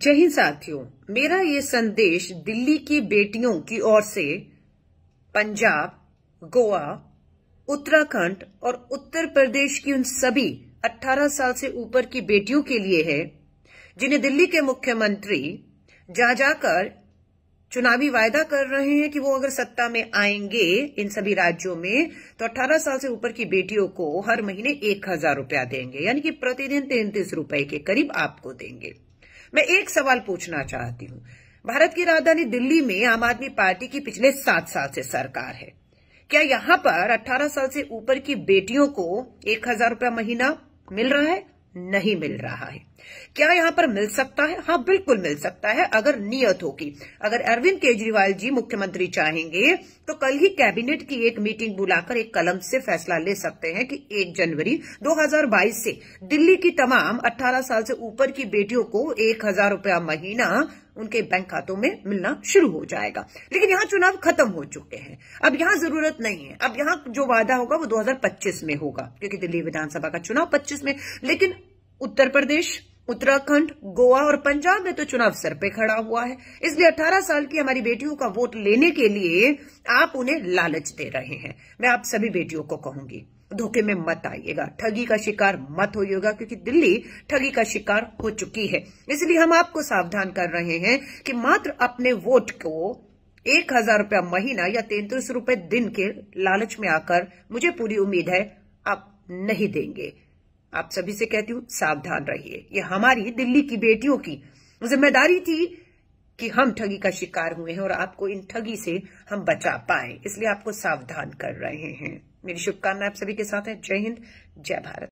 जय हिंद साथियों मेरा ये संदेश दिल्ली की बेटियों की ओर से पंजाब गोवा उत्तराखंड और उत्तर प्रदेश की उन सभी 18 साल से ऊपर की बेटियों के लिए है जिन्हें दिल्ली के मुख्यमंत्री जा जाकर चुनावी वायदा कर रहे हैं कि वो अगर सत्ता में आएंगे इन सभी राज्यों में तो 18 साल से ऊपर की बेटियों को हर महीने एक हजार रूपया देंगे यानी कि प्रतिदिन तैंतीस रूपये के करीब आपको देंगे मैं एक सवाल पूछना चाहती हूँ भारत की राजधानी दिल्ली में आम आदमी पार्टी की पिछले सात साल से सरकार है क्या यहाँ पर 18 साल से ऊपर की बेटियों को एक हजार रूपया महीना मिल रहा है नहीं मिल रहा है क्या यहाँ पर मिल सकता है हाँ बिल्कुल मिल सकता है अगर नियत होगी अगर अरविंद केजरीवाल जी मुख्यमंत्री चाहेंगे तो कल ही कैबिनेट की एक मीटिंग बुलाकर एक कलम से फैसला ले सकते हैं कि 1 जनवरी 2022 से दिल्ली की तमाम 18 साल से ऊपर की बेटियों को एक हजार रूपया महीना उनके बैंक खातों में मिलना शुरू हो जाएगा लेकिन यहाँ चुनाव खत्म हो चुके हैं अब यहाँ जरूरत नहीं है अब यहाँ जो वादा होगा वो 2025 में होगा क्योंकि दिल्ली विधानसभा का चुनाव 25 में लेकिन उत्तर प्रदेश उत्तराखंड गोवा और पंजाब में तो चुनाव सर पे खड़ा हुआ है इसलिए 18 साल की हमारी बेटियों का वोट लेने के लिए आप उन्हें लालच दे रहे हैं मैं आप सभी बेटियों को कहूंगी धोखे में मत आइएगा ठगी का शिकार मत होइएगा क्योंकि दिल्ली ठगी का शिकार हो चुकी है इसलिए हम आपको सावधान कर रहे हैं कि मात्र अपने वोट को एक हजार रुपया महीना या तैतीस रुपए दिन के लालच में आकर मुझे पूरी उम्मीद है आप नहीं देंगे आप सभी से कहती हूं सावधान रहिए ये हमारी दिल्ली की बेटियों की जिम्मेदारी थी कि हम ठगी का शिकार हुए हैं और आपको इन ठगी से हम बचा पाए इसलिए आपको सावधान कर रहे हैं मेरी शुभकामनाएं आप सभी के साथ है जय हिंद जय भारत